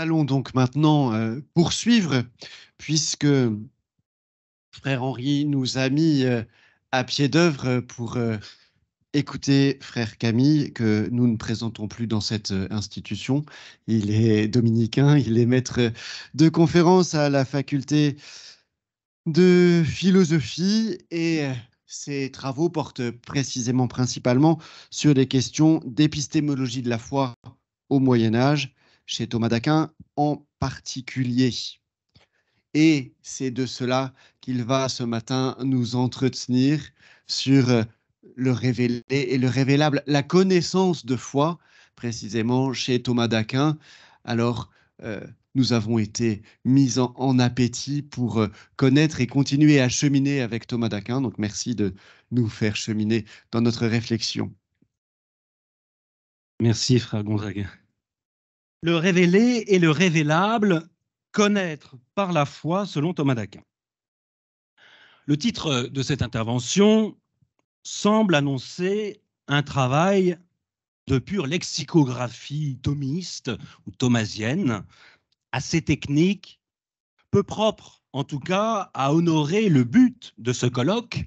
allons donc maintenant euh, poursuivre, puisque Frère Henri nous a mis euh, à pied d'œuvre pour euh, écouter Frère Camille, que nous ne présentons plus dans cette institution. Il est dominicain, il est maître de conférence à la faculté de philosophie et ses travaux portent précisément principalement sur les questions d'épistémologie de la foi au Moyen Âge chez Thomas d'Aquin, en particulier. Et c'est de cela qu'il va ce matin nous entretenir sur euh, le révélé et le révélable, la connaissance de foi, précisément chez Thomas d'Aquin. Alors, euh, nous avons été mis en, en, appétit pour euh, connaître et continuer à cheminer avec Thomas d'Aquin. Donc merci de nous faire cheminer dans notre réflexion. Merci, Frère Gonzague le révélé et le révélable, connaître par la foi selon Thomas d'Aquin. Le titre de cette intervention semble annoncer un travail de pure lexicographie thomiste ou thomasienne, assez technique, peu propre en tout cas à honorer le but de ce colloque,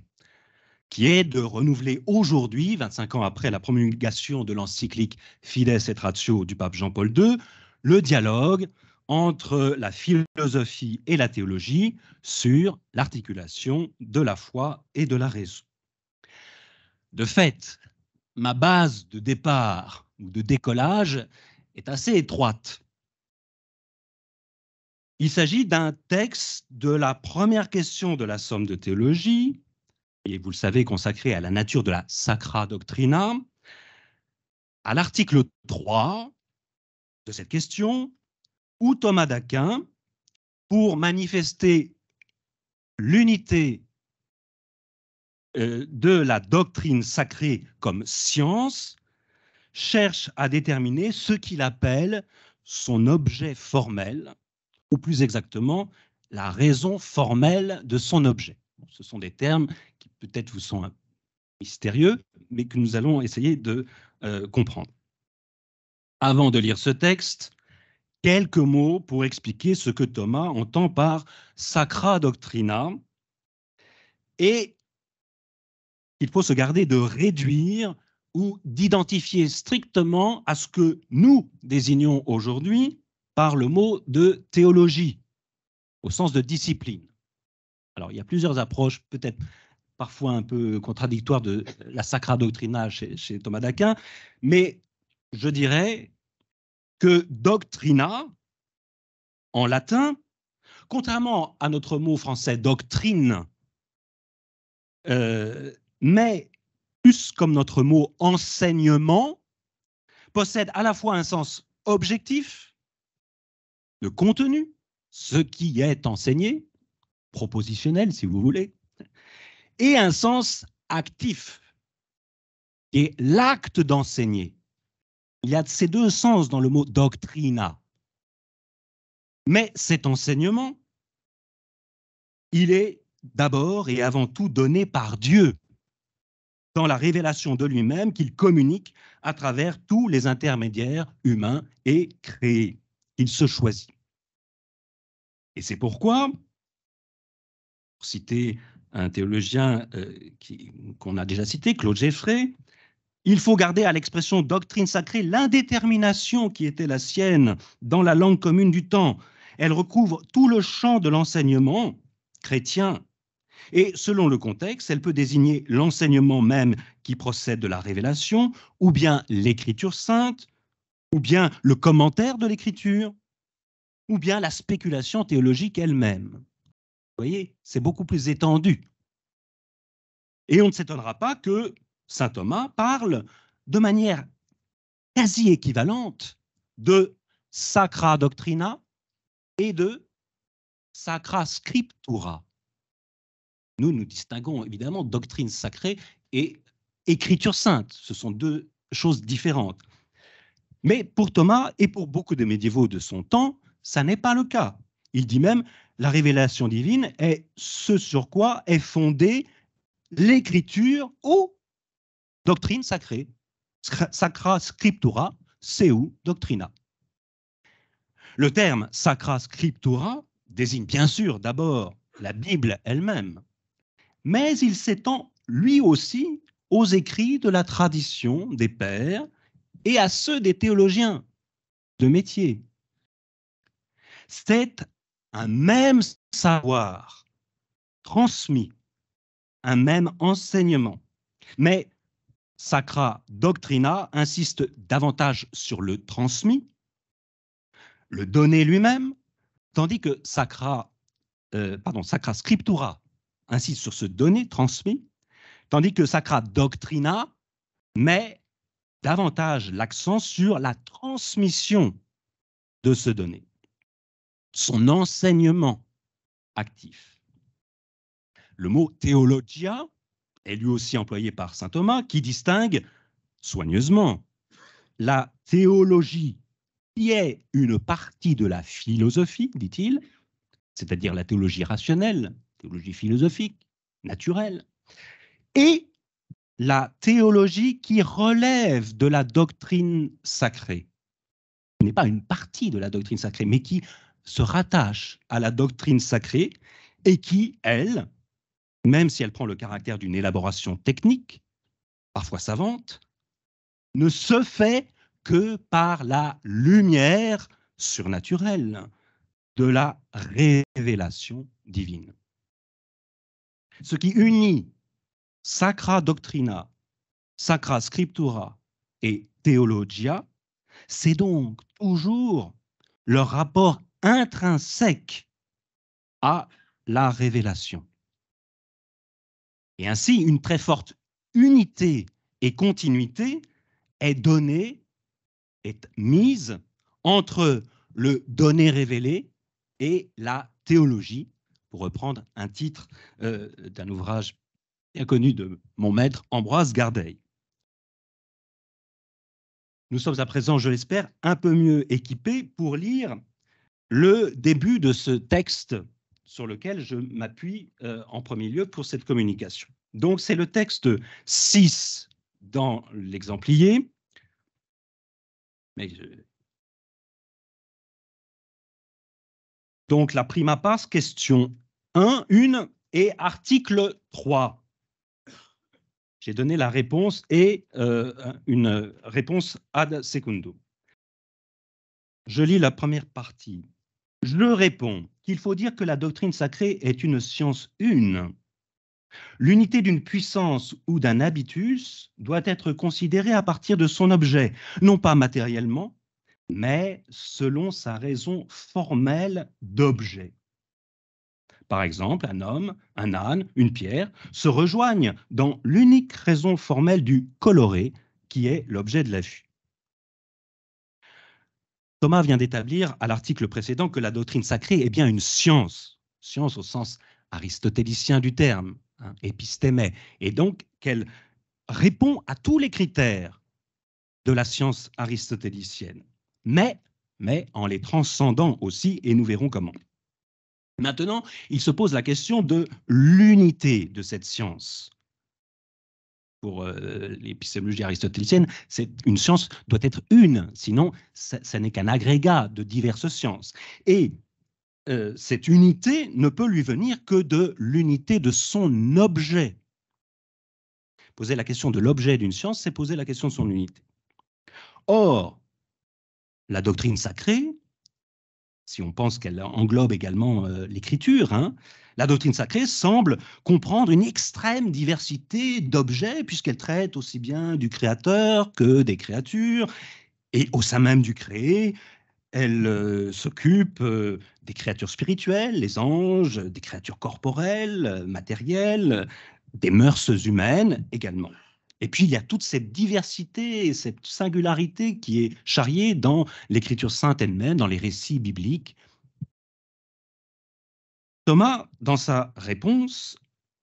qui est de renouveler aujourd'hui, 25 ans après la promulgation de l'encyclique Fides et Ratio du pape Jean-Paul II, le dialogue entre la philosophie et la théologie sur l'articulation de la foi et de la raison. De fait, ma base de départ ou de décollage est assez étroite. Il s'agit d'un texte de la première question de la somme de théologie, et vous le savez, consacré à la nature de la sacra doctrina, à l'article 3 de cette question, où Thomas d'Aquin, pour manifester l'unité euh, de la doctrine sacrée comme science, cherche à déterminer ce qu'il appelle son objet formel, ou plus exactement, la raison formelle de son objet. Ce sont des termes peut-être vous sont mystérieux, mais que nous allons essayer de euh, comprendre. Avant de lire ce texte, quelques mots pour expliquer ce que Thomas entend par sacra doctrina. Et il faut se garder de réduire ou d'identifier strictement à ce que nous désignons aujourd'hui par le mot de théologie, au sens de discipline. Alors, il y a plusieurs approches peut-être parfois un peu contradictoire de la sacra doctrina chez, Thomas d'Aquin, mais je dirais que doctrina, en latin, contrairement à notre mot français doctrine, euh, mais plus comme notre mot enseignement, possède à la fois un sens objectif de contenu, ce qui est enseigné, propositionnel si vous voulez, et un sens actif, et est l'acte d'enseigner. Il y a ces deux sens dans le mot doctrina. Mais cet enseignement, il est d'abord et avant tout donné par Dieu dans la révélation de lui-même qu'il communique à travers tous les intermédiaires humains et créés. Il se choisit. Et c'est pourquoi, pour citer un théologien euh, qu'on a déjà cité, Claude Geffrey, il faut garder à l'expression doctrine sacrée l'indétermination qui était la sienne dans la langue commune du temps. Elle recouvre tout le champ de l'enseignement chrétien. Et selon le contexte, elle peut désigner l'enseignement même qui procède de la révélation, ou bien l'écriture sainte, ou bien le commentaire de l'écriture, ou bien la spéculation théologique elle-même. Vous voyez, c'est beaucoup plus étendu. Et on ne s'étonnera pas que saint Thomas parle de manière quasi équivalente de sacra doctrina et de sacra scriptura. Nous, nous distinguons évidemment doctrine sacrée et écriture sainte. Ce sont deux choses différentes. Mais pour Thomas et pour beaucoup de médiévaux de son temps, ça n'est pas le cas. Il dit même la révélation divine est ce sur quoi est fondée l'écriture ou doctrine sacrée. Sacra scriptura, seu doctrina. Le terme sacra scriptura désigne bien sûr d'abord la Bible elle-même, mais il s'étend lui aussi aux écrits de la tradition des pères et à ceux des théologiens de métier. C'est un même savoir transmis, un même enseignement. Mais Sacra Doctrina insiste davantage sur le transmis, le donné lui-même, tandis que Sacra, euh, pardon, Sacra Scriptura insiste sur ce donné transmis, tandis que Sacra Doctrina met davantage l'accent sur la transmission de ce donné son enseignement actif. Le mot théologia est lui aussi employé par saint Thomas, qui distingue soigneusement la théologie qui est une partie de la philosophie, dit-il, c'est-à-dire la théologie rationnelle, théologie philosophique, naturelle, et la théologie qui relève de la doctrine sacrée, qui n'est pas une partie de la doctrine sacrée, mais qui se rattache à la doctrine sacrée et qui, elle, même si elle prend le caractère d'une élaboration technique, parfois savante, ne se fait que par la lumière surnaturelle de la révélation divine. Ce qui unit sacra doctrina, sacra scriptura et theologia, c'est donc toujours leur rapport intrinsèque à la révélation. Et ainsi, une très forte unité et continuité est donnée, est mise entre le donné révélé et la théologie, pour reprendre un titre euh, d'un ouvrage bien connu de mon maître Ambroise Gardeil. Nous sommes à présent, je l'espère, un peu mieux équipés pour lire le début de ce texte sur lequel je m'appuie euh, en premier lieu pour cette communication. Donc c'est le texte 6 dans l'exemplier. Donc la prima passe, question 1, 1 et article 3. J'ai donné la réponse et euh, une réponse ad secundum. Je lis la première partie. Je réponds qu'il faut dire que la doctrine sacrée est une science une. L'unité d'une puissance ou d'un habitus doit être considérée à partir de son objet, non pas matériellement, mais selon sa raison formelle d'objet. Par exemple, un homme, un âne, une pierre se rejoignent dans l'unique raison formelle du coloré qui est l'objet de la vue. Thomas vient d'établir à l'article précédent que la doctrine sacrée est bien une science, science au sens aristotélicien du terme, hein, épistémée, et donc qu'elle répond à tous les critères de la science aristotélicienne, mais, mais en les transcendant aussi, et nous verrons comment. Maintenant, il se pose la question de l'unité de cette science, pour euh, l'épistémologie aristotélicienne, c'est une science doit être une, sinon ce n'est qu'un agrégat de diverses sciences. Et euh, cette unité ne peut lui venir que de l'unité de son objet. Poser la question de l'objet d'une science, c'est poser la question de son unité. Or, la doctrine sacrée, si on pense qu'elle englobe également euh, l'écriture, hein. la doctrine sacrée semble comprendre une extrême diversité d'objets, puisqu'elle traite aussi bien du créateur que des créatures, et au sein même du créé, elle euh, s'occupe euh, des créatures spirituelles, les anges, des créatures corporelles, matérielles, des mœurs humaines également. Et puis, il y a toute cette diversité et cette singularité qui est charriée dans l'écriture sainte elle-même, dans les récits bibliques. Thomas, dans sa réponse,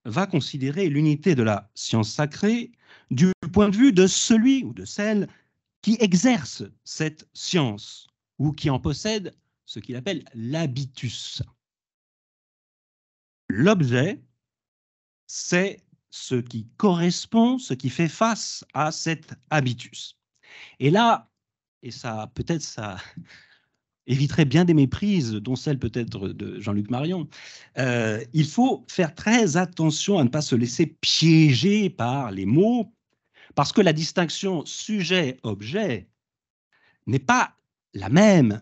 va considérer l'unité de la science sacrée du point de vue de celui ou de celle qui exerce cette science ou qui en possède ce qu'il appelle l'habitus. L'objet, c'est ce qui correspond, ce qui fait face à cet habitus. Et là, et ça peut-être ça éviterait bien des méprises, dont celle peut-être de Jean-Luc Marion, euh, il faut faire très attention à ne pas se laisser piéger par les mots, parce que la distinction sujet-objet n'est pas la même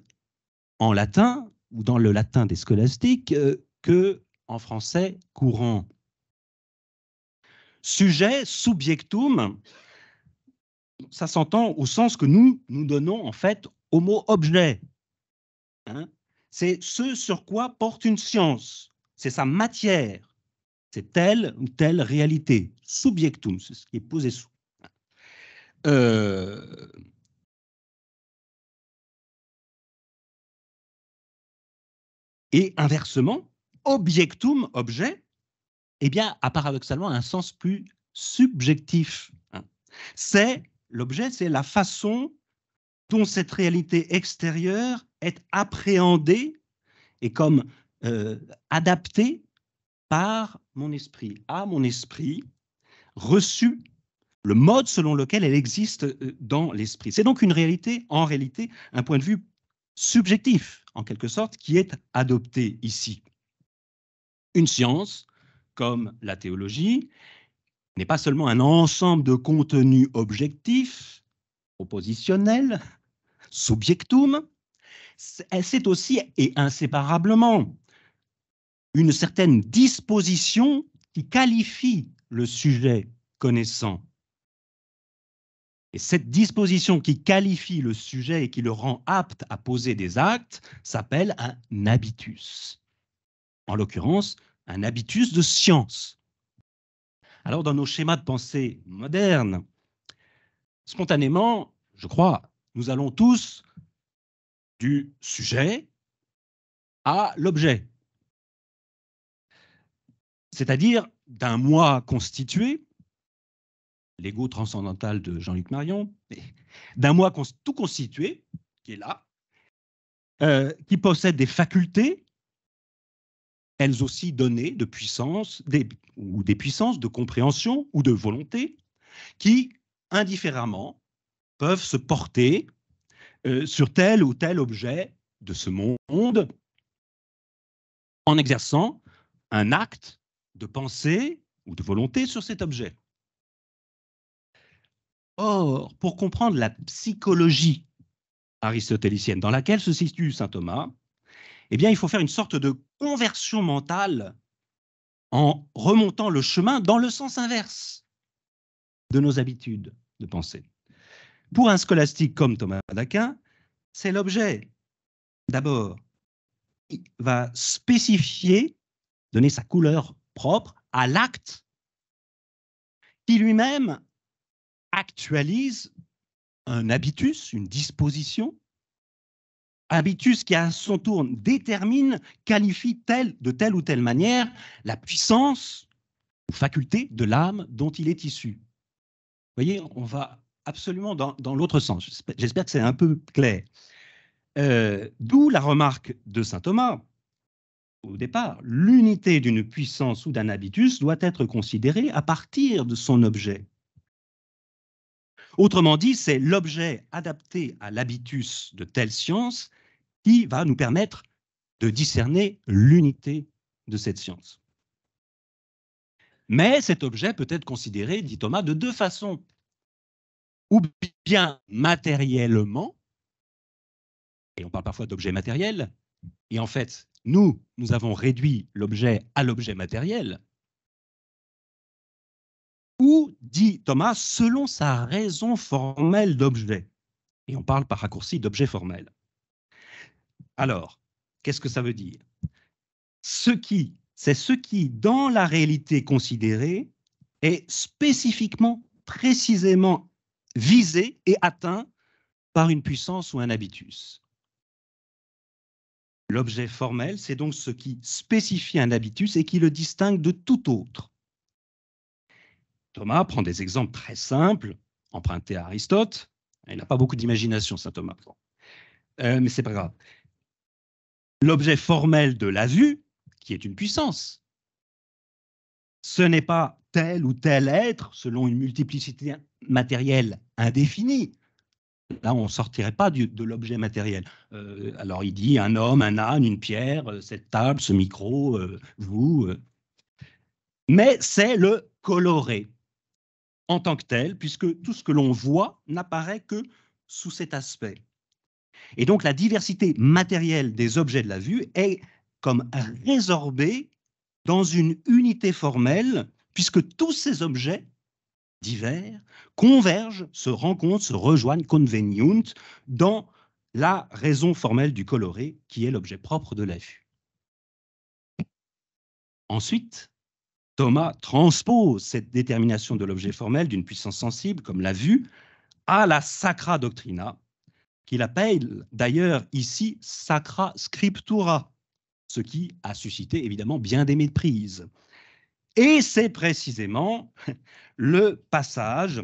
en latin ou dans le latin des scolastiques qu'en euh, que en français courant. Sujet, subjectum, ça s'entend au sens que nous, nous donnons en fait au mot objet. Hein. c'est ce sur quoi porte une science, c'est sa matière, c'est telle ou telle réalité, subjectum, c'est ce qui est posé sous. Euh, et inversement, objectum, objet, eh bien, a paradoxalement un sens plus subjectif. Hein. C'est l'objet, c'est la façon dont cette réalité extérieure est appréhendée et comme euh, adaptée par mon esprit, à mon esprit, reçu le mode selon lequel elle existe euh, dans l'esprit. C'est donc une réalité, en réalité, un point de vue subjectif, en quelque sorte, qui est adopté ici. Une science comme la théologie, n'est pas seulement un ensemble de contenus objectifs, propositionnels subjectum, c'est aussi et inséparablement une certaine disposition qui qualifie le sujet connaissant. Et cette disposition qui qualifie le sujet et qui le rend apte à poser des actes s'appelle un habitus. En l'occurrence, un habitus de science. Alors dans nos schémas de pensée modernes, spontanément, je crois, nous allons tous du sujet à l'objet, c'est-à-dire d'un moi constitué, l'ego transcendantal de Jean-Luc Marion, d'un moi tout constitué, qui est là, euh, qui possède des facultés, elles aussi données de puissance, des, ou des puissances de compréhension ou de volonté, qui, indifféremment, peuvent se porter euh, sur tel ou tel objet de ce monde en exerçant un acte de pensée ou de volonté sur cet objet. Or, pour comprendre la psychologie aristotélicienne dans laquelle se situe saint Thomas, eh bien, il faut faire une sorte de conversion mentale en remontant le chemin dans le sens inverse de nos habitudes de pensée. Pour un scolastique comme Thomas d'Aquin, c'est l'objet, d'abord, qui va spécifier, donner sa couleur propre à l'acte qui lui-même actualise un habitus, une disposition habitus qui à son tour détermine, qualifie de telle ou telle manière la puissance ou faculté de l'âme dont il est issu. Vous voyez, on va absolument dans, l'autre sens. J'espère que c'est un peu clair. Euh, d'où la remarque de saint Thomas au départ. L'unité d'une puissance ou d'un habitus doit être considérée à partir de son objet. Autrement dit, c'est l'objet adapté à l'habitus de telle science qui va nous permettre de discerner l'unité de cette science. Mais cet objet peut être considéré, dit Thomas, de deux façons. Ou bien matériellement, et on parle parfois d'objet matériel, et en fait, nous, nous avons réduit l'objet à l'objet matériel, ou, dit Thomas, selon sa raison formelle d'objet. Et on parle par raccourci d'objet formel. Alors, qu'est-ce que ça veut dire Ce qui, c'est ce qui, dans la réalité considérée, est spécifiquement, précisément visé et atteint par une puissance ou un habitus. L'objet formel, c'est donc ce qui spécifie un habitus et qui le distingue de tout autre. Thomas prend des exemples très simples, empruntés à Aristote. Il n'a pas beaucoup d'imagination, saint Thomas. Euh, mais c'est pas grave. L'objet formel de la vue, qui est une puissance, ce n'est pas tel ou tel être selon une multiplicité matérielle indéfinie. Là, on ne sortirait pas de l'objet matériel. Euh, alors, il dit un homme, un âne, une pierre, euh, cette table, ce micro, euh, vous. Mais c'est le coloré en tant que tel, puisque tout ce que l'on voit n'apparaît que sous cet aspect. Et donc la diversité matérielle des objets de la vue est comme résorbée dans une unité formelle, puisque tous ces objets divers convergent, se rencontrent, se rejoignent, convenient dans la raison formelle du coloré, qui est l'objet propre de la vue. Ensuite, Thomas transpose cette détermination de l'objet formel d'une puissance sensible, comme la vue, à la sacra doctrina, qu'il appelle d'ailleurs ici sacra scriptura, ce qui a suscité évidemment bien des méprises. Et c'est précisément le passage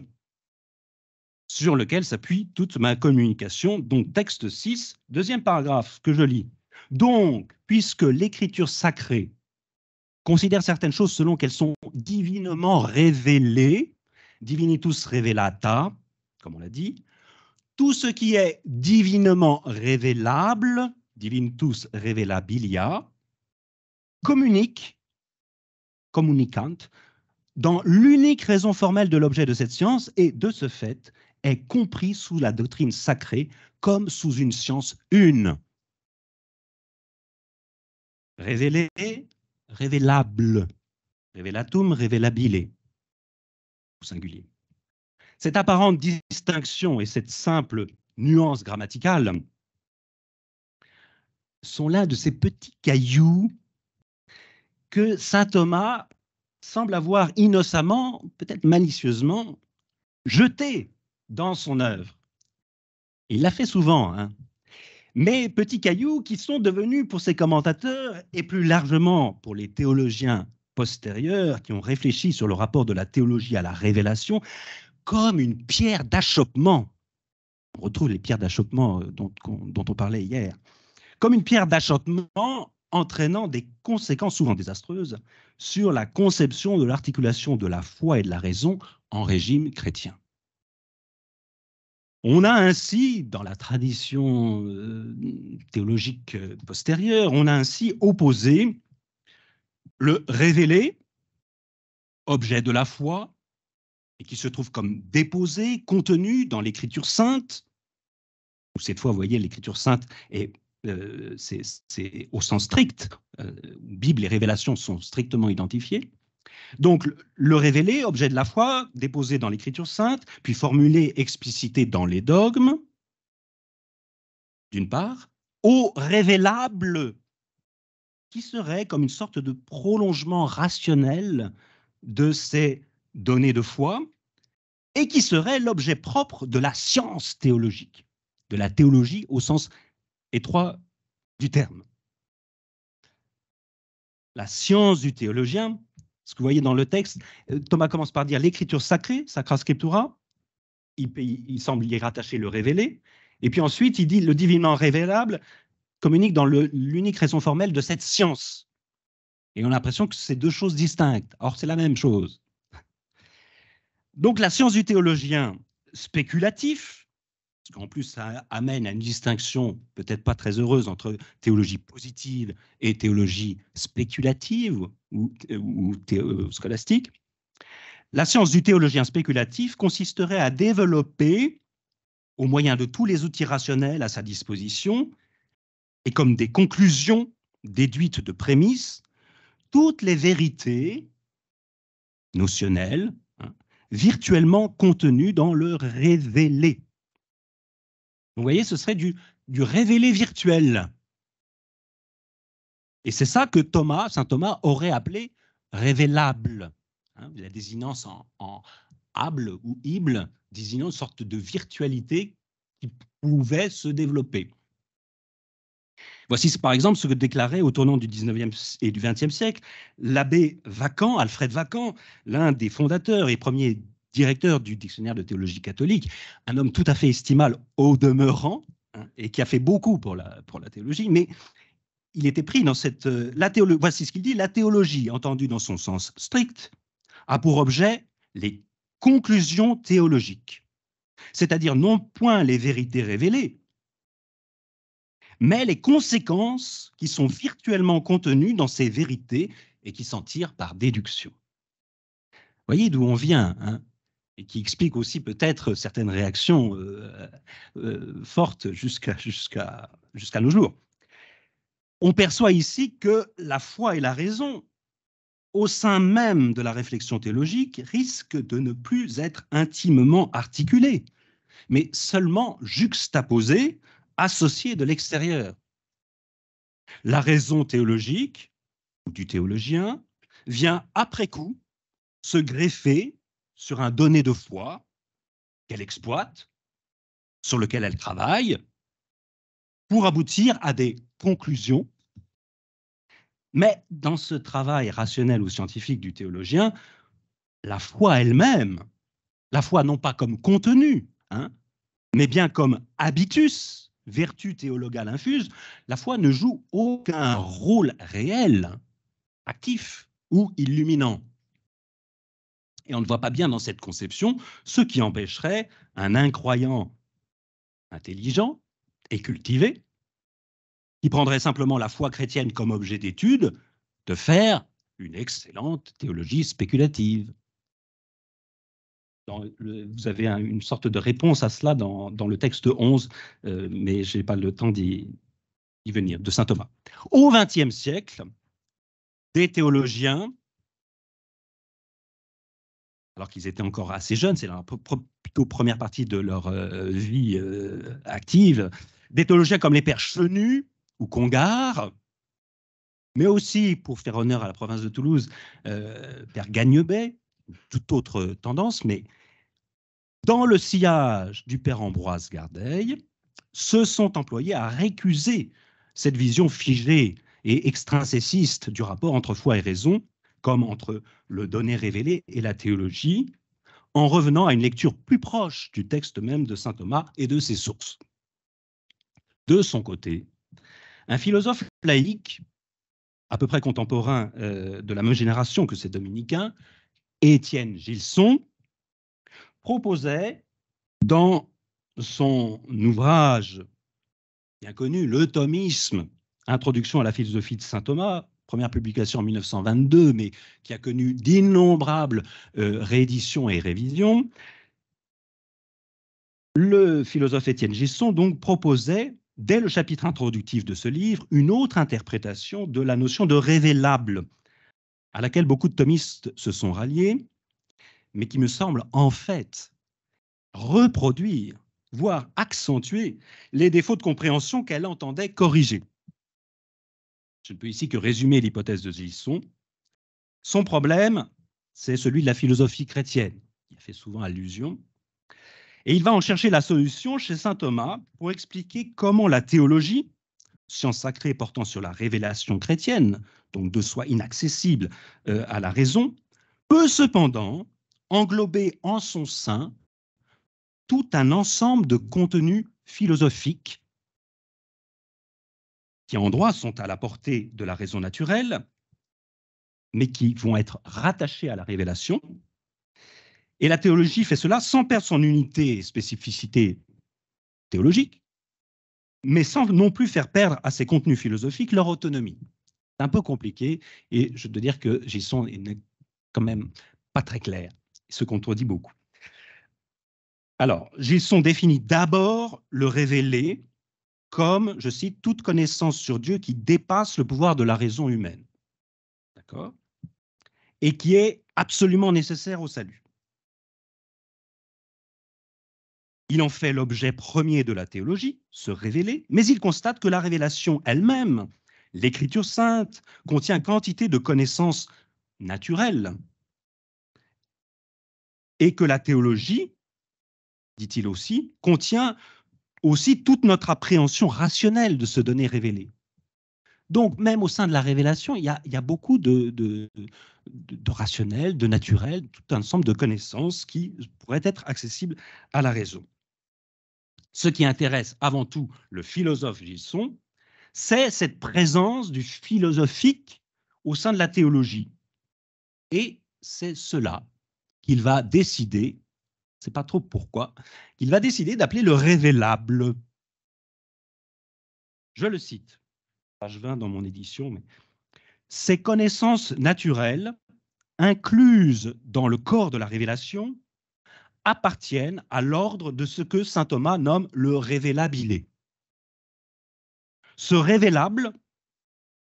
sur lequel s'appuie toute ma communication, donc texte 6, deuxième paragraphe que je lis. Donc, puisque l'écriture sacrée considère certaines choses selon qu'elles sont divinement révélées, divinitus revelata, comme on l'a dit. Tout ce qui est divinement révélable, divinitus revelabilia, communique, communicant, dans l'unique raison formelle de l'objet de cette science et, de ce fait, est compris sous la doctrine sacrée comme sous une science une. Révélée, révélable. Révélatum, révélabile, au singulier. Cette apparente distinction et cette simple nuance grammaticale sont l'un de ces petits cailloux que saint Thomas semble avoir innocemment, peut-être malicieusement, jeté dans son œuvre. Il l'a fait souvent. Hein mais petits cailloux qui sont devenus pour ces commentateurs et plus largement pour les théologiens postérieurs qui ont réfléchi sur le rapport de la théologie à la révélation comme une pierre d'achoppement. On retrouve les pierres d'achoppement euh, dont, dont, on parlait hier. Comme une pierre d'achoppement entraînant des conséquences souvent désastreuses sur la conception de l'articulation de la foi et de la raison en régime chrétien. On a ainsi, dans la tradition euh, théologique euh, postérieure, on a ainsi opposé le révélé, objet de la foi, et qui se trouve comme déposé, contenu dans l'Écriture sainte, où cette fois, vous voyez, l'Écriture sainte euh, c'est, au sens strict, Bible et Révélation sont strictement identifiées, donc, le révélé, objet de la foi, déposé dans l'Écriture sainte, puis formulé, explicité dans les dogmes, d'une part, au révélable, qui serait comme une sorte de prolongement rationnel de ces données de foi, et qui serait l'objet propre de la science théologique, de la théologie au sens étroit du terme. La science du théologien, ce que vous voyez dans le texte, euh, Thomas commence par dire l'écriture sacrée, sacra scriptura. Il, il, semble y rattacher le révélé. Et puis ensuite, il dit le divinement révélable communique dans l'unique raison formelle de cette science. Et on a l'impression que c'est deux choses distinctes. Or, c'est la même chose. Donc, la science du théologien spéculatif, en plus, ça amène à une distinction peut-être pas très heureuse entre théologie positive et théologie spéculative ou, euh, scolastique. La science du théologien spéculatif consisterait à développer, au moyen de tous les outils rationnels à sa disposition, et comme des conclusions déduites de prémices, toutes les vérités notionnelles hein, virtuellement contenues dans le révélé vous voyez, ce serait du, révélé virtuel. Et c'est ça que Thomas, saint Thomas aurait appelé révélable. Hein, la désinence en, en able ou ible désignant une sorte de virtualité qui pouvait se développer. Voici par exemple ce que déclarait au tournant du 19e et du 20e siècle l'abbé Vacan, Alfred Vacan, l'un des fondateurs et premiers directeur du dictionnaire de théologie catholique, un homme tout à fait estimable au demeurant, hein, et qui a fait beaucoup pour la, pour la théologie, mais il était pris dans cette... Euh, la théologie, voici ce qu'il dit, la théologie, entendue dans son sens strict, a pour objet les conclusions théologiques, c'est-à-dire non point les vérités révélées, mais les conséquences qui sont virtuellement contenues dans ces vérités et qui s'en tirent par déduction. Voyez d'où on vient. Hein et qui explique aussi peut-être certaines réactions euh, euh, fortes jusqu'à nos jours. On perçoit ici que la foi et la raison, au sein même de la réflexion théologique, risquent de ne plus être intimement articulées, mais seulement juxtaposées, associées de l'extérieur. La raison théologique, ou du théologien, vient après coup se greffer sur un donné de foi qu'elle exploite, sur lequel elle travaille, pour aboutir à des conclusions. Mais dans ce travail rationnel ou scientifique du théologien, la foi elle-même, la foi non pas comme contenu, hein, mais bien comme habitus, vertu théologale infuse, la foi ne joue aucun rôle réel, actif ou illuminant. Et on ne voit pas bien dans cette conception ce qui empêcherait un incroyant intelligent et cultivé, qui prendrait simplement la foi chrétienne comme objet d'étude, de faire une excellente théologie spéculative. vous avez une sorte de réponse à cela dans, le texte 11, euh, mais je n'ai pas le temps d'y venir, de saint Thomas. Au XXe siècle, des théologiens alors qu'ils étaient encore assez jeunes, c'est la plutôt première partie de leur euh, vie euh, active, active, théologiens comme les pères Chenu ou Congar, mais aussi, pour faire honneur à la province de Toulouse, euh, père Gagnebet, toute autre tendance, mais dans le sillage du père Ambroise Gardeil, se sont employés à récuser cette vision figée et extrinséciste du rapport entre foi et raison, comme entre le donné révélé et la théologie, en revenant à une lecture plus proche du texte même de saint Thomas et de ses sources. De son côté, un philosophe laïque, à peu près contemporain euh, de la même génération que ces dominicains, Étienne Gilson, proposait dans son ouvrage bien connu, Le thomisme, Introduction à la philosophie de saint Thomas, première publication en 1922, mais qui a connu d'innombrables euh, rééditions et révisions, le philosophe Étienne Gisson donc proposait, dès le chapitre introductif de ce livre, une autre interprétation de la notion de révélable, à laquelle beaucoup de thomistes se sont ralliés, mais qui me semble en fait reproduire, voire accentuer les défauts de compréhension qu'elle entendait corriger je ne peux ici que résumer l'hypothèse de Gilson. Son problème, c'est celui de la philosophie chrétienne. Il fait souvent allusion. Et il va en chercher la solution chez saint Thomas pour expliquer comment la théologie, science sacrée portant sur la révélation chrétienne, donc de soi inaccessible euh, à la raison, peut cependant englober en son sein tout un ensemble de contenus philosophiques qui en droit sont à la portée de la raison naturelle, mais qui vont être rattachés à la révélation. Et la théologie fait cela sans perdre son unité et spécificité théologique, mais sans non plus faire perdre à ses contenus philosophiques leur autonomie. C'est un peu compliqué, et je dois dire que Gisson n'est quand même pas très clair, il se contredit beaucoup. Alors, Gisson définit d'abord le révélé comme, je cite, toute connaissance sur Dieu qui dépasse le pouvoir de la raison humaine. D'accord Et qui est absolument nécessaire au salut. Il en fait l'objet premier de la théologie, se révéler, mais il constate que la révélation elle-même, l'écriture sainte, contient quantité de connaissances naturelles, et que la théologie, dit-il aussi, contient aussi toute notre appréhension rationnelle de ce donné révélé. Donc, même au sein de la révélation, il y a, beaucoup de, de, rationnel, de naturel, tout un ensemble de connaissances qui pourraient être accessibles à la raison. Ce qui intéresse avant tout le philosophe Gilson, c'est cette présence du philosophique au sein de la théologie. Et c'est cela qu'il va décider pas trop pourquoi, qu'il va décider d'appeler le révélable. Je le cite, page 20 dans mon édition, mais ces connaissances naturelles, incluses dans le corps de la révélation, appartiennent à l'ordre de ce que saint Thomas nomme le révélabilé. Ce révélable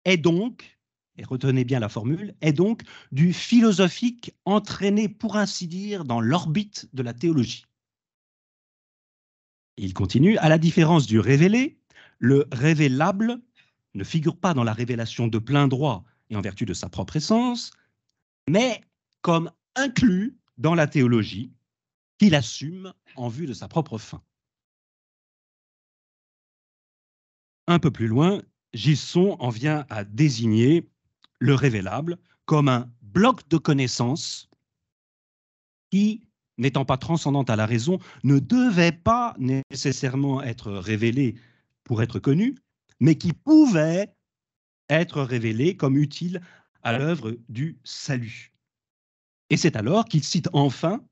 est donc et retenez bien la formule, est donc du philosophique entraîné, pour ainsi dire, dans l'orbite de la théologie. Il continue, à la différence du révélé, le révélable ne figure pas dans la révélation de plein droit et en vertu de sa propre essence, mais comme inclus dans la théologie qu'il assume en vue de sa propre fin. Un peu plus loin, Gisson en vient à désigner le révélable comme un bloc de connaissances qui, n'étant pas transcendante à la raison, ne devait pas nécessairement être révélé pour être connu, mais qui pouvait être révélé comme utile à l'œuvre du salut. Et c'est alors qu'il cite enfin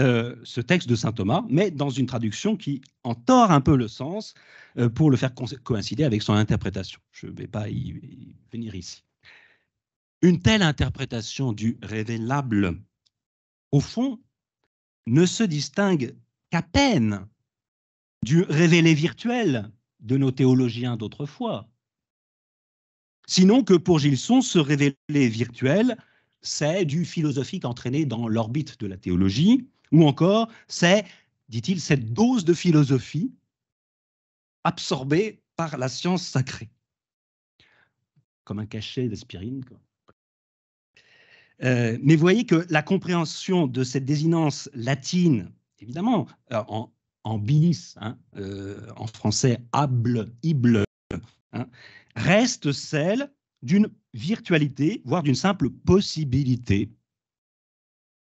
euh, ce texte de saint Thomas, mais dans une traduction qui en un peu le sens euh, pour le faire coïncider avec son interprétation. Je ne vais pas y venir ici. Une telle interprétation du révélable, au fond, ne se distingue qu'à peine du révélé virtuel de nos théologiens d'autrefois. Sinon que pour Gilson, ce révélé virtuel, c'est du philosophique entraîné dans l'orbite de la théologie, ou encore c'est, dit-il, cette dose de philosophie absorbée par la science sacrée. Comme un cachet d'aspirine. Euh, mais voyez que la compréhension de cette désinence latine, évidemment, euh, en, bilis, hein, euh, en français able, ible, hein, reste celle d'une virtualité, voire d'une simple possibilité.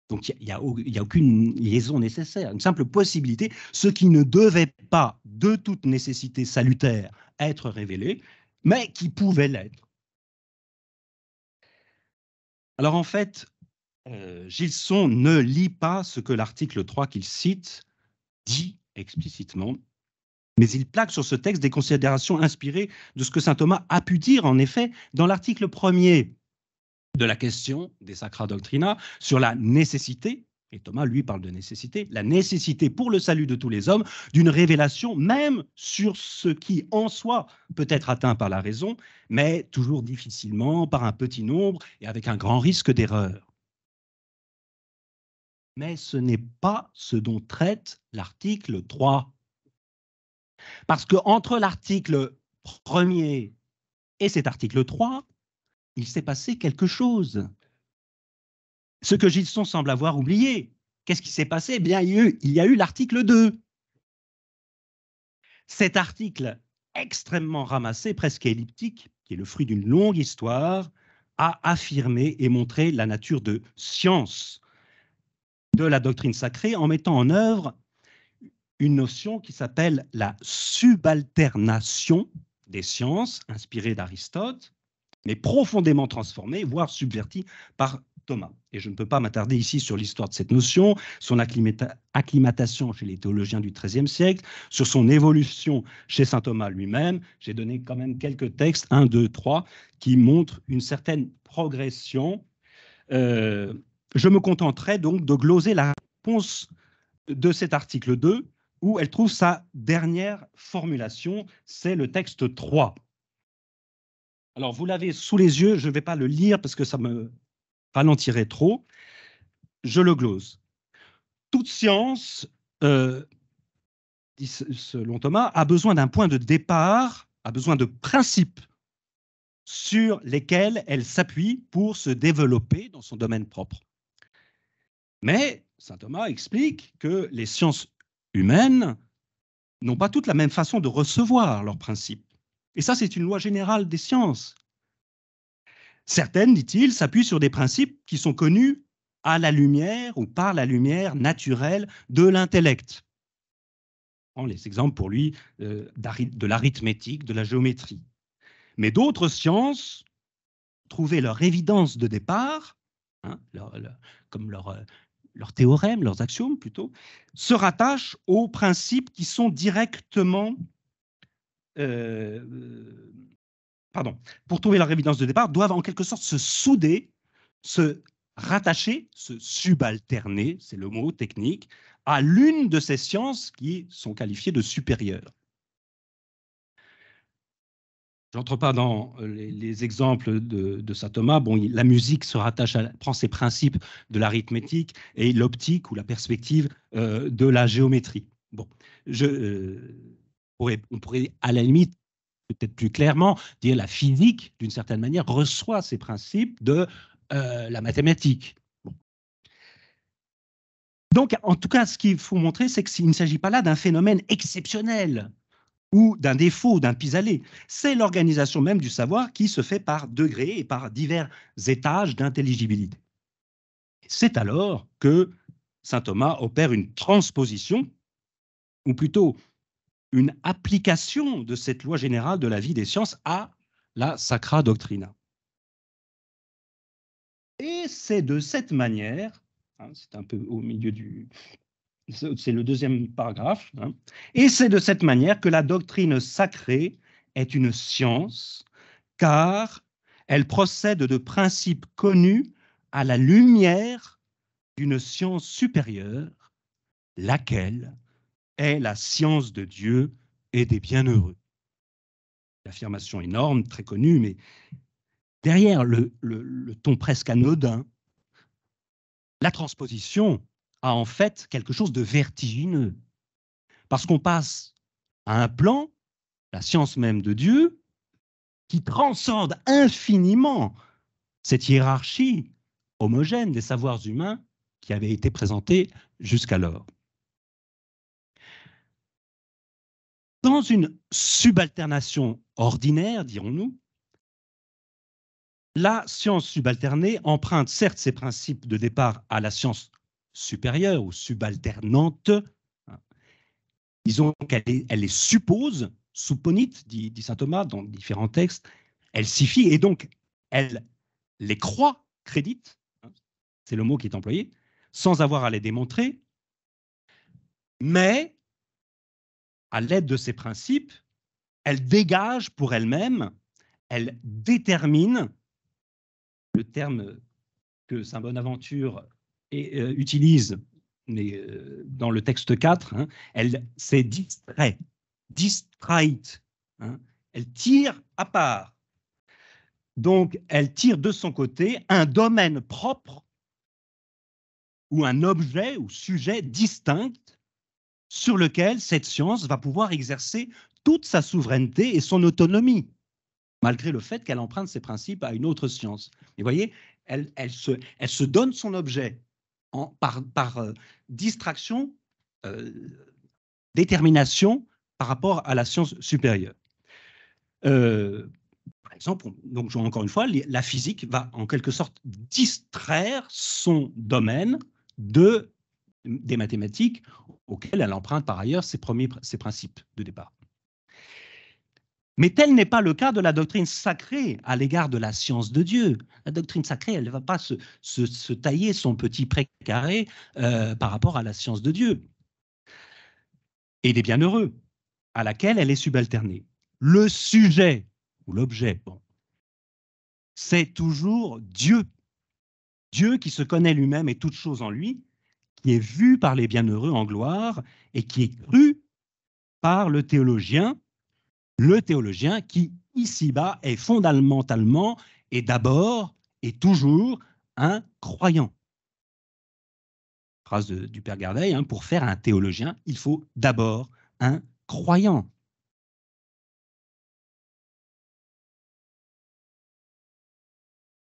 Donc il n'y a, aucune liaison nécessaire, une simple possibilité, ce qui ne devait pas de toute nécessité salutaire être révélé, mais qui pouvait l'être. Alors en fait, euh, Gilson ne lit pas ce que l'article 3 qu'il cite dit explicitement, mais il plaque sur ce texte des considérations inspirées de ce que saint Thomas a pu dire, en effet, dans l'article premier de la question des Sacra Doctrina sur la nécessité et Thomas, lui, parle de nécessité, la nécessité pour le salut de tous les hommes d'une révélation même sur ce qui en soi peut être atteint par la raison, mais toujours difficilement, par un petit nombre et avec un grand risque d'erreur. Mais ce n'est pas ce dont traite l'article 3. Parce qu'entre l'article 1er et cet article 3, il s'est passé quelque chose. Ce que Gilson semble avoir oublié. Qu'est-ce qui s'est passé eh bien, il y a eu, il y a eu l'article 2. Cet article extrêmement ramassé, presque elliptique, qui est le fruit d'une longue histoire, a affirmé et montré la nature de science de la doctrine sacrée en mettant en œuvre une notion qui s'appelle la subalternation des sciences, inspirée d'Aristote, mais profondément transformée, voire subvertie par Thomas. Et je ne peux pas m'attarder ici sur l'histoire de cette notion, son acclimatation chez les théologiens du XIIIe siècle, sur son évolution chez saint Thomas lui-même. J'ai donné quand même quelques textes, un, deux, trois, qui montrent une certaine progression. Euh, je me contenterai donc de gloser la réponse de cet article 2, où elle trouve sa dernière formulation, c'est le texte 3. Alors, vous l'avez sous les yeux, je ne vais pas le lire parce que ça me pas tirer trop, je le glose. Toute science, selon euh, Thomas, a besoin d'un point de départ, a besoin de principes sur lesquels elle s'appuie pour se développer dans son domaine propre. Mais Saint Thomas explique que les sciences humaines n'ont pas toutes la même façon de recevoir leurs principes. Et ça, c'est une loi générale des sciences. Certaines, dit-il, s'appuient sur des principes qui sont connus à la lumière ou par la lumière naturelle de l'intellect. Les exemples pour lui euh, de l'arithmétique, de la géométrie. Mais d'autres sciences trouvaient leur évidence de départ, hein, comme leurs euh, théorèmes, leurs axiomes plutôt, se rattachent aux principes qui sont directement euh, pardon, pour trouver leur évidence de départ, doivent en quelque sorte se souder, se rattacher, se subalterner, c'est le mot technique, à l'une de ces sciences qui sont qualifiées de supérieures. Je n'entre pas dans euh, les, exemples de, de, saint Thomas. Bon, la musique se rattache à, prend ses principes de l'arithmétique et l'optique ou la perspective euh, de la géométrie. Bon, je, euh, on pourrait à la limite peut-être plus clairement, dire la physique, d'une certaine manière, reçoit ces principes de euh, la mathématique. Donc, en tout cas, ce qu'il faut montrer, c'est qu'il ne s'agit pas là d'un phénomène exceptionnel ou d'un défaut, d'un pis-aller. C'est l'organisation même du savoir qui se fait par degrés et par divers étages d'intelligibilité. C'est alors que Saint Thomas opère une transposition, ou plutôt une application de cette loi générale de la vie des sciences à la Sacra Doctrina. Et c'est de cette manière, hein, c'est un peu au milieu du... C'est le deuxième paragraphe, hein, et c'est de cette manière que la doctrine sacrée est une science, car elle procède de principes connus à la lumière d'une science supérieure, laquelle est la science de Dieu et des bienheureux. L'affirmation énorme, très connue, mais derrière le, le ton presque anodin, la transposition a en fait quelque chose de vertigineux. Parce qu'on passe à un plan, la science même de Dieu, qui transcende infiniment cette hiérarchie homogène des savoirs humains qui avait été présentée jusqu'alors. une subalternation ordinaire, dirons-nous, la science subalternée emprunte certes ses principes de départ à la science supérieure ou subalternante. Hein. Disons qu'elle les, elle suppose, supponit, dit saint Thomas dans différents textes, elle s'y fie et donc elle les croit, crédite, hein. c'est le mot qui est employé, sans avoir à les démontrer, mais à l'aide de ces principes, elle dégage pour elle-même, elle détermine, le terme que Saint Bonaventure euh, utilise euh, dans le texte 4, hein, elle s'est distrait, distraite, hein. elle tire à part. Donc, elle tire de son côté un domaine propre ou un objet ou sujet distinct sur lequel cette science va pouvoir exercer toute sa souveraineté et son autonomie, malgré le fait qu'elle emprunte ses principes à une autre science. Et vous voyez, elle, se, donne son objet par, euh, distraction, euh, détermination par rapport à la science supérieure. Euh, par exemple, donc encore une fois, la physique va en quelque sorte distraire son domaine de des mathématiques auxquelles elle emprunte par ailleurs ses, premiers, ses principes de départ. Mais tel n'est pas le cas de la doctrine sacrée à l'égard de la science de Dieu. La doctrine sacrée, elle ne va pas se, tailler son petit précaré carré euh, par rapport à la science de Dieu et des bienheureux, à laquelle elle est subalternée. Le sujet ou l'objet, c'est toujours Dieu. Dieu qui se connaît lui-même et toute chose en lui, qui est vu par les bienheureux en gloire et qui est cru par le théologien, le théologien qui, ici-bas, est fondamentalement et d'abord et toujours un croyant. Phrase du Père Gardeil, hein, pour faire un théologien, il faut d'abord un croyant.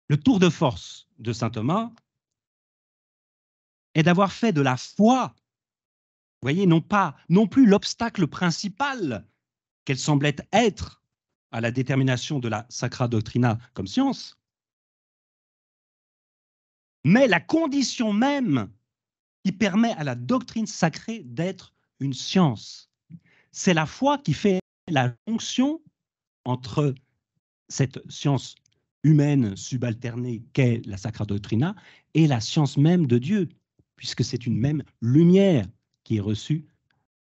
Le tour de force de Saint Thomas, est d'avoir fait de la foi, vous voyez, non pas, non plus l'obstacle principal qu'elle semblait être à la détermination de la Sacra Doctrina comme science, mais la condition même qui permet à la doctrine sacrée d'être une science. C'est la foi qui fait la jonction entre cette science humaine subalternée qu'est la Sacra Doctrina et la science même de Dieu puisque c'est une même lumière qui est reçue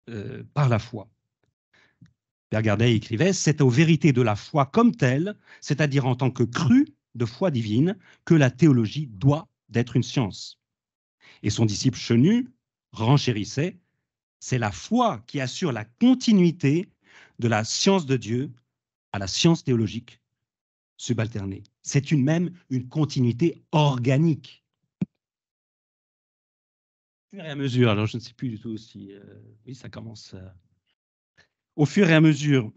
euh, par la foi. Bergardet écrivait C'est aux vérités de la foi comme telle, c'est-à-dire en tant que crue de foi divine, que la théologie doit d'être une science. Et son disciple Chenu renchérissait C'est la foi qui assure la continuité de la science de Dieu à la science théologique subalternée. C'est une même une continuité organique à mesure, alors je ne sais plus du tout euh, oui, ça commence. Euh, au fur et à mesure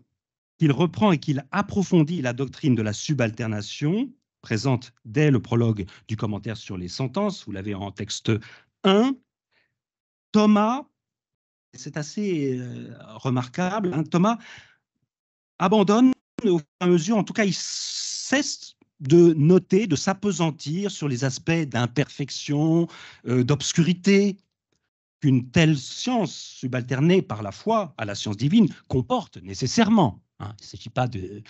qu'il reprend et qu'il approfondit la doctrine de la subalternation, présente dès le prologue du commentaire sur les sentences, vous l'avez en texte 1, Thomas, c'est assez euh, remarquable, hein, Thomas abandonne au fur et à mesure, en tout cas il cesse de noter, de s'apesantir sur les aspects d'imperfection, d'obscurité qu'une telle science subalternée par la foi à la science divine comporte nécessairement. Hein. il ne s'agit pas de,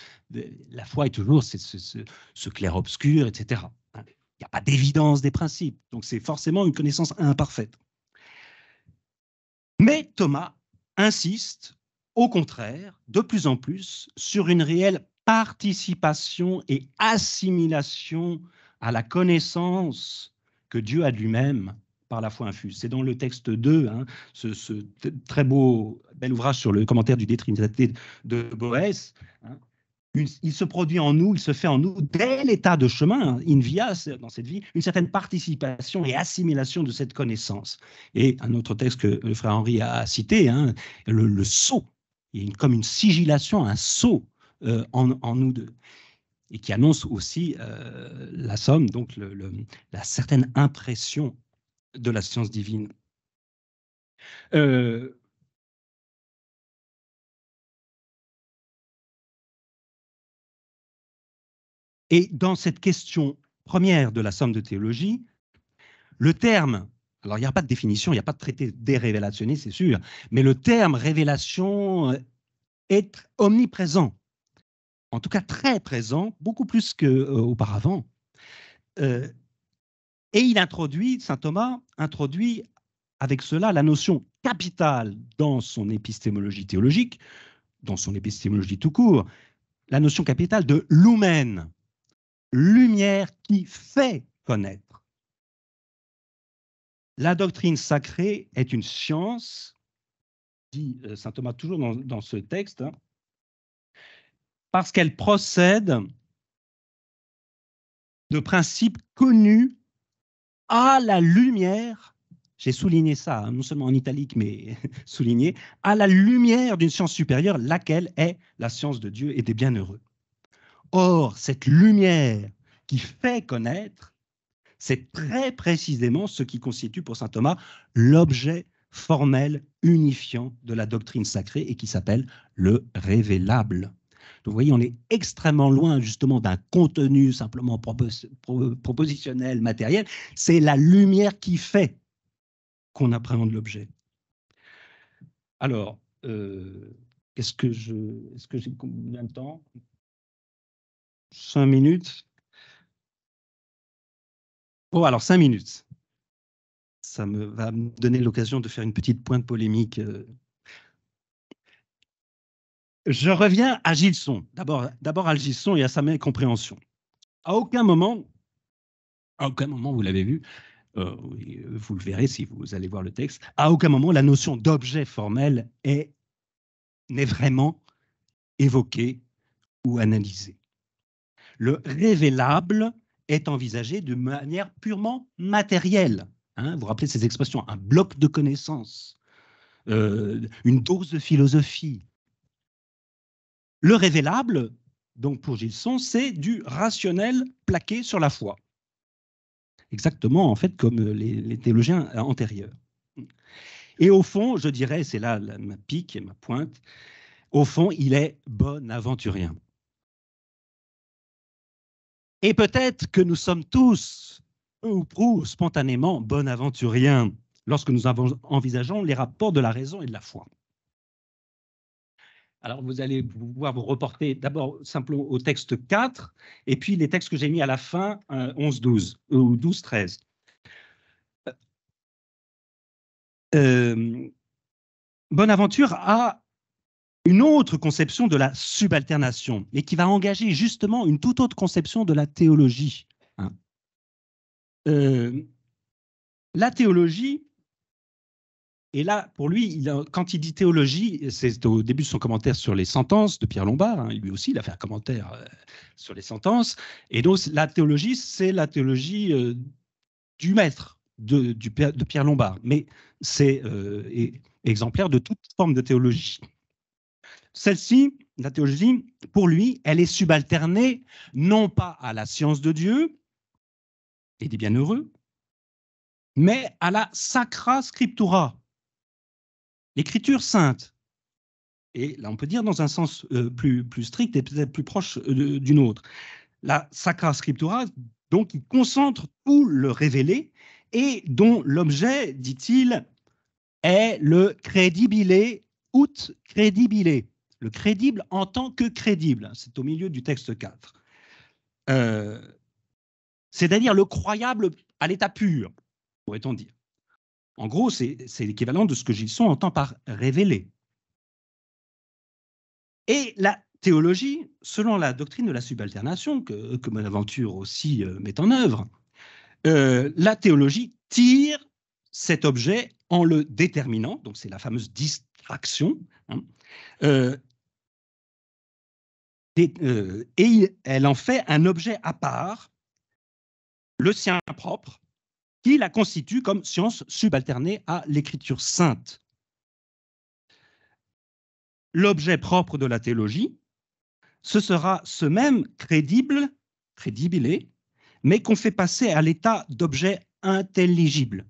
La foi est toujours ce, clair-obscur, etc. Hein. Il n'y a pas d'évidence des principes, donc c'est forcément une connaissance imparfaite. Mais Thomas insiste, au contraire, de plus en plus sur une réelle participation et assimilation à la connaissance que Dieu a de lui-même par la foi infuse. C'est dans le texte 2, hein, ce, très beau, bel ouvrage sur le commentaire du détriment de Boès. Hein. il se produit en nous, il se fait en nous, dès l'état de chemin, hein, in via, dans cette vie, une certaine participation et assimilation de cette connaissance. Et un autre texte que le frère Henri a cité, le, saut, comme une sigillation, un saut euh, en, nous deux, et qui annonce aussi euh, la somme, donc la certaine impression de la science divine. Euh, et dans cette question première de la somme de théologie, le terme, alors il n'y a pas de définition, il n'y a pas de traité des c'est sûr, mais le terme révélation euh, est omniprésent, en tout cas très présent, beaucoup plus qu'auparavant. Euh, euh et il introduit, saint Thomas introduit avec cela la notion capitale dans son épistémologie théologique, dans son épistémologie tout court, la notion capitale de lumen, lumière qui fait connaître. La doctrine sacrée est une science, dit euh, saint Thomas toujours dans, ce texte, hein, parce qu'elle procède de principes connus à ah, la lumière, j'ai souligné ça, hein, non seulement en italique, mais souligné, à la lumière d'une science supérieure, laquelle est la science de Dieu et des bienheureux. Or, cette lumière qui fait connaître, c'est très précisément ce qui constitue pour Saint Thomas l'objet formel unifiant de la doctrine sacrée et qui s'appelle le révélable vous voyez, on est extrêmement loin justement d'un contenu simplement propositionnel, matériel. C'est la lumière qui fait qu'on appréhende l'objet. Alors, euh, est-ce que je, est-ce que j'ai combien de temps Cinq minutes. Bon, oh, alors cinq minutes. Ça me va me donner l'occasion de faire une petite pointe polémique. Euh, je reviens à Gilson. D'abord à Gilson et à sa mécompréhension. À aucun moment, à aucun moment, vous l'avez vu, euh, vous le verrez si vous allez voir le texte, à aucun moment la notion d'objet formel n'est vraiment évoquée ou analysée. Le révélable est envisagé de manière purement matérielle. Hein. vous, rappelez ces expressions, un bloc de connaissances, euh, une dose de philosophie, le révélable, donc pour Gilson, c'est du rationnel plaqué sur la foi. Exactement, en fait, comme les, théologiens antérieurs. Et au fond, je dirais, c'est là ma pique et ma pointe, au fond, il est bon aventurien. Et peut-être que nous sommes tous, eux ou prou, spontanément bon lorsque nous envisageons les rapports de la raison et de la foi. Alors, vous allez pouvoir vous reporter d'abord simplement au texte 4, et puis les textes que j'ai mis à la fin, 11-12, euh, euh, ou 12-13. Euh, Bonaventure a une autre conception de la subalternation, et qui va engager justement une toute autre conception de la théologie. Hein. la théologie, et là, pour lui, quand il dit théologie, c'est au début de son commentaire sur les sentences de Pierre Lombard, hein, lui aussi, il a fait un commentaire euh, sur les sentences. Et donc, la théologie, c'est la théologie euh, du maître, de, Pierre Lombard. Mais c'est euh, exemplaire de toute forme de théologie. Celle-ci, la théologie, pour lui, elle est subalternée non pas à la science de Dieu, et des bienheureux, mais à la sacra scriptura, L'écriture sainte, et là on peut dire dans un sens euh, plus, plus strict et peut-être plus proche euh, d'une autre, la Sacra Scriptura, donc, il concentre tout le révélé et dont l'objet, dit-il, est le crédibilé, ut crédibilé, le crédible en tant que crédible. C'est au milieu du texte 4. Euh, c'est-à-dire le croyable à l'état pur, pourrait-on dire. En gros, c'est l'équivalent de ce que Gilson entend par révéler. Et la théologie, selon la doctrine de la subalternation, que, que aventure aussi euh, met en œuvre, euh, la théologie tire cet objet en le déterminant, donc c'est la fameuse distraction, hein, euh, et, et, elle en fait un objet à part, le sien propre, il la constitue comme science subalternée à l'écriture sainte. L'objet propre de la théologie, ce sera ce même crédible, crédibilé, mais qu'on fait passer à l'état d'objet intelligible.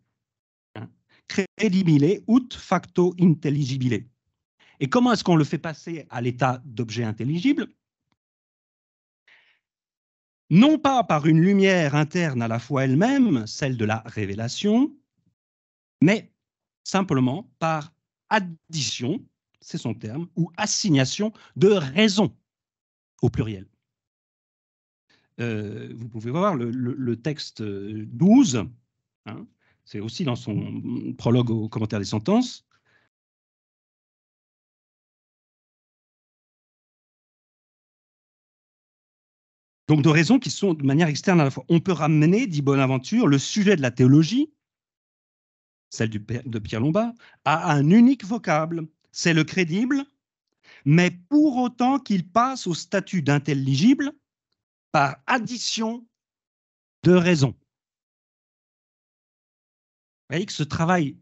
Crédibilé, ut facto intelligibile. Et comment est-ce qu'on le fait passer à l'état d'objet intelligible non pas par une lumière interne à la fois elle-même, celle de la révélation, mais simplement par addition, c'est son terme, ou assignation de raison au pluriel. Euh, vous pouvez voir le, texte 12, hein. c'est aussi dans son prologue au commentaire des sentences, Donc de raisons qui sont de manière externe à la fois. On peut ramener, dit Bonaventure, le sujet de la théologie, celle de Pierre Lombard, à un unique vocable, c'est le crédible, mais pour autant qu'il passe au statut d'intelligible par addition de raisons. Vous voyez que ce travail,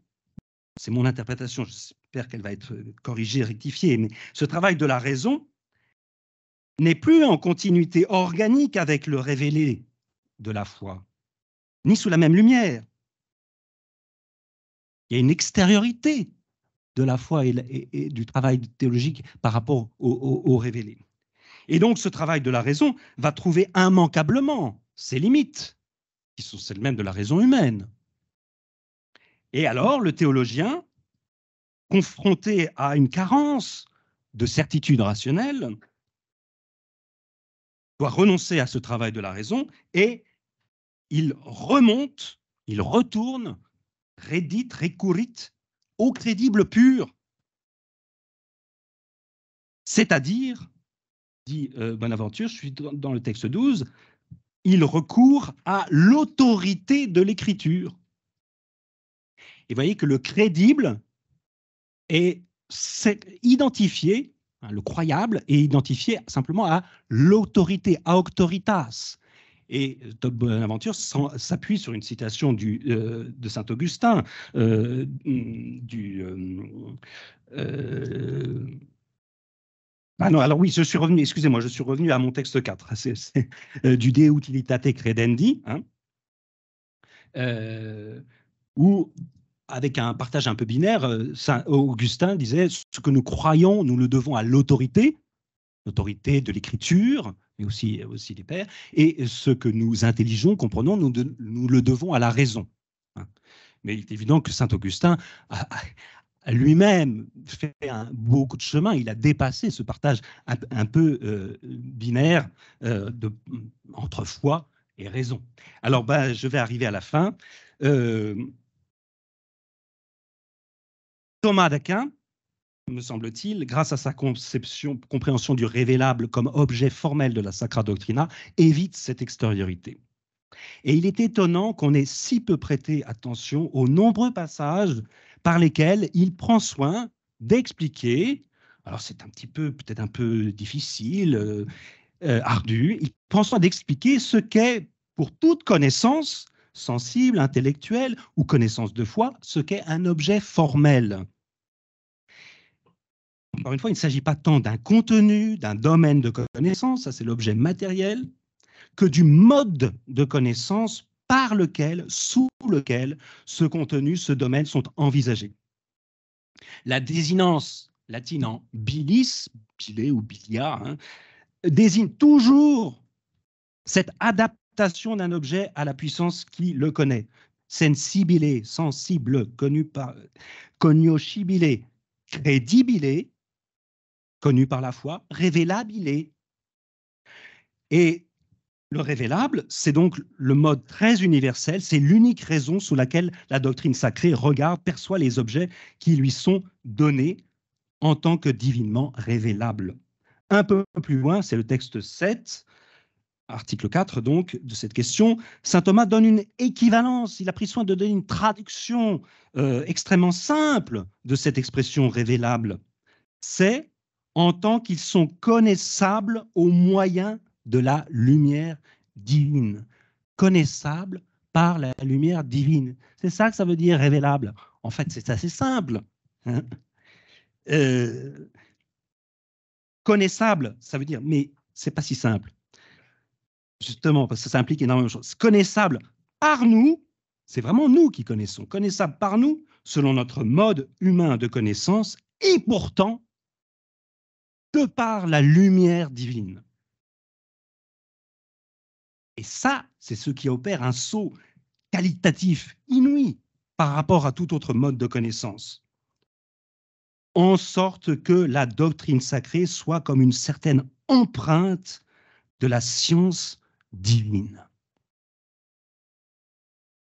c'est mon interprétation, j'espère qu'elle va être corrigée, rectifiée, mais ce travail de la raison, n'est plus en continuité organique avec le révélé de la foi, ni sous la même lumière. Il y a une extériorité de la foi et, du travail théologique par rapport au, au révélé. Et donc ce travail de la raison va trouver immanquablement ses limites, qui sont celles mêmes de la raison humaine. Et alors le théologien, confronté à une carence de certitude rationnelle, doit renoncer à ce travail de la raison et il remonte, il retourne, rédite, récourite au crédible pur. C'est-à-dire, dit euh, Bonaventure, je suis dans le texte 12, il recourt à l'autorité de l'écriture. Et vous voyez que le crédible est identifié Hein, le croyable, est identifié simplement à l'autorité, à auctoritas. Et Top Bonaventure s'appuie sur une citation euh, de Saint Augustin, euh, du. Euh, ah non, alors oui, je suis revenu, excusez-moi, je suis revenu à mon texte 4, C'est du De Utilitate Credendi, hein, où avec un partage un peu binaire, euh, Saint Augustin disait ce que nous croyons, nous le devons à l'autorité, l'autorité de l'écriture, mais aussi, euh, aussi des pères, et ce que nous intelligons, comprenons, nous, le devons à la raison. Hein. Mais il est évident que Saint Augustin lui-même fait un, beaucoup de chemin, il a dépassé ce partage un, peu euh, binaire entre foi et raison. Alors, ben, je vais arriver à la fin. Thomas d'Aquin, me semble-t-il, grâce à sa conception, compréhension du révélable comme objet formel de la Sacra Doctrina, évite cette extériorité. Et il est étonnant qu'on ait si peu prêté attention aux nombreux passages par lesquels il prend soin d'expliquer, alors c'est un petit peu, peut-être un peu difficile, euh, euh, ardu, il prend soin d'expliquer ce qu'est, pour toute connaissance sensible, intellectuelle ou connaissance de foi, ce qu'est un objet formel. Encore une fois, il ne s'agit pas tant d'un contenu, d'un domaine de connaissance, ça c'est l'objet matériel, que du mode de connaissance par lequel, sous lequel ce contenu, ce domaine sont envisagés. La désinence latine en bilis, bilé ou bilia, hein, désigne toujours cette adaptation d'un objet à la puissance qui le connaît. Sensibile, sensible, connu par cognoscibilé, crédibilé, connu par la foi, révélable il est. Et le révélable, c'est donc le mode très universel, c'est l'unique raison sous laquelle la doctrine sacrée regarde, perçoit les objets qui lui sont donnés en tant que divinement révélables. Un peu plus loin, c'est le texte 7, article 4 donc de cette question, Saint Thomas donne une équivalence, il a pris soin de donner une traduction euh, extrêmement simple de cette expression révélable. C'est en tant qu'ils sont connaissables au moyen de la lumière divine. Connaissables par la lumière divine. C'est ça que ça veut dire révélable. En fait, c'est assez simple. Hein euh, connaissable, ça veut dire, mais c'est pas si simple. Justement, parce que ça implique énormément de choses. Connaissable par nous, c'est vraiment nous qui connaissons. Connaissable par nous, selon notre mode humain de connaissance, et pourtant par la lumière divine. Et ça, c'est ce qui opère un saut qualitatif inouï par rapport à tout autre mode de connaissance. En sorte que la doctrine sacrée soit comme une certaine empreinte de la science divine.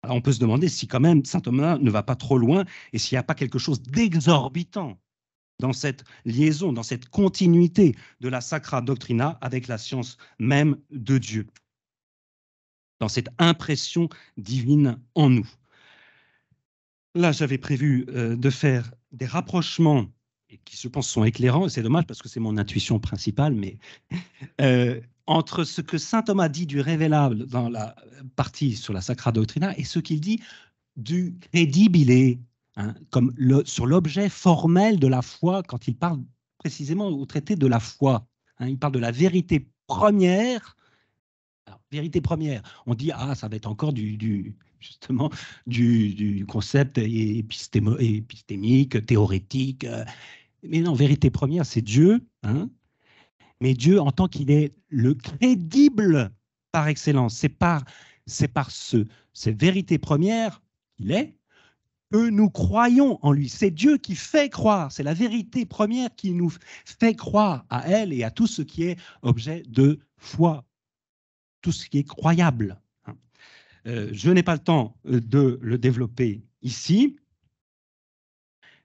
on peut se demander si quand même Saint Thomas ne va pas trop loin et s'il n'y a pas quelque chose d'exorbitant dans cette liaison, dans cette continuité de la sacra doctrina avec la science même de Dieu, dans cette impression divine en nous. Là, j'avais prévu euh, de faire des rapprochements qui, je pense, sont éclairants, et c'est dommage parce que c'est mon intuition principale, mais euh, entre ce que saint Thomas dit du révélable dans la euh, partie sur la sacra doctrina et ce qu'il dit du crédibilé, Hein, comme sur l'objet formel de la foi quand il parle précisément au traité de la foi. Hein, il parle de la vérité première. vérité première, on dit, ah, ça va être encore du, justement, du, concept épistémique, théorétique. Euh. Mais non, vérité première, c'est Dieu. Hein. mais Dieu, en tant qu'il est le crédible par excellence, c'est par, c'est par ce, ces vérité première, qu'il est nous croyons en lui. C'est Dieu qui fait croire, c'est la vérité première qui nous fait croire à elle et à tout ce qui est objet de foi, tout ce qui est croyable. Hein. Euh, je n'ai pas le temps euh, de le développer ici.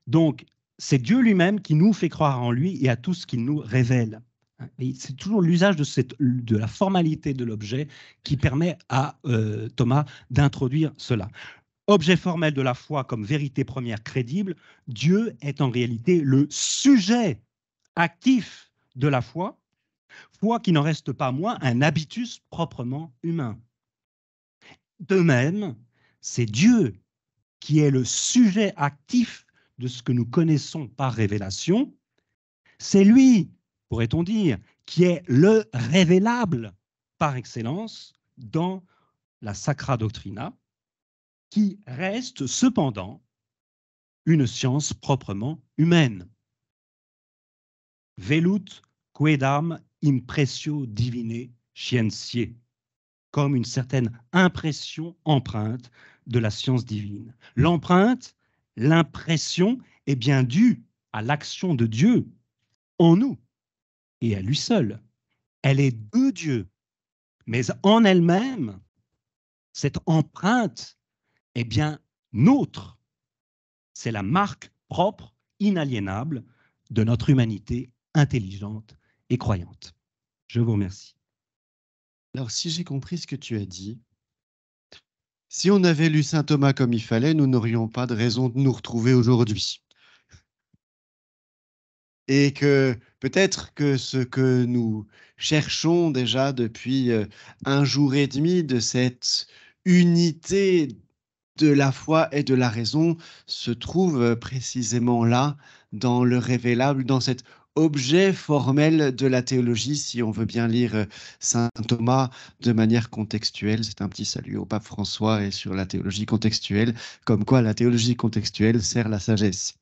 Donc, c'est Dieu lui-même qui nous fait croire en lui et à tout ce qu'il nous révèle. Hein. C'est toujours l'usage de, de la formalité de l'objet qui permet à euh, Thomas d'introduire cela objet formel de la foi comme vérité première crédible, Dieu est en réalité le sujet actif de la foi, foi qui n'en reste pas moins un habitus proprement humain. De même, c'est Dieu qui est le sujet actif de ce que nous connaissons par révélation. C'est lui, pourrait-on dire, qui est le révélable par excellence dans la Sacra Doctrina, qui reste cependant une science proprement humaine. Velut quedam impressio divine scientiae, comme une certaine impression empreinte de la science divine. L'empreinte, l'impression est bien due à l'action de Dieu en nous et à lui seul. Elle est de Dieu, mais en elle-même, cette empreinte eh bien, nôtre. C'est la marque propre, inaliénable, de notre humanité intelligente et croyante. Je vous remercie. Alors, si j'ai compris ce que tu as dit, si on avait lu Saint Thomas comme il fallait, nous n'aurions pas de raison de nous retrouver aujourd'hui. Et que peut-être que ce que nous cherchons déjà depuis euh, un jour et demi de cette unité de la foi et de la raison se trouve euh, précisément là, dans le révélable, dans cet objet formel de la théologie, si on veut bien lire euh, Saint Thomas de manière contextuelle. C'est un petit salut au pape François et sur la théologie contextuelle, comme quoi la théologie contextuelle sert la sagesse.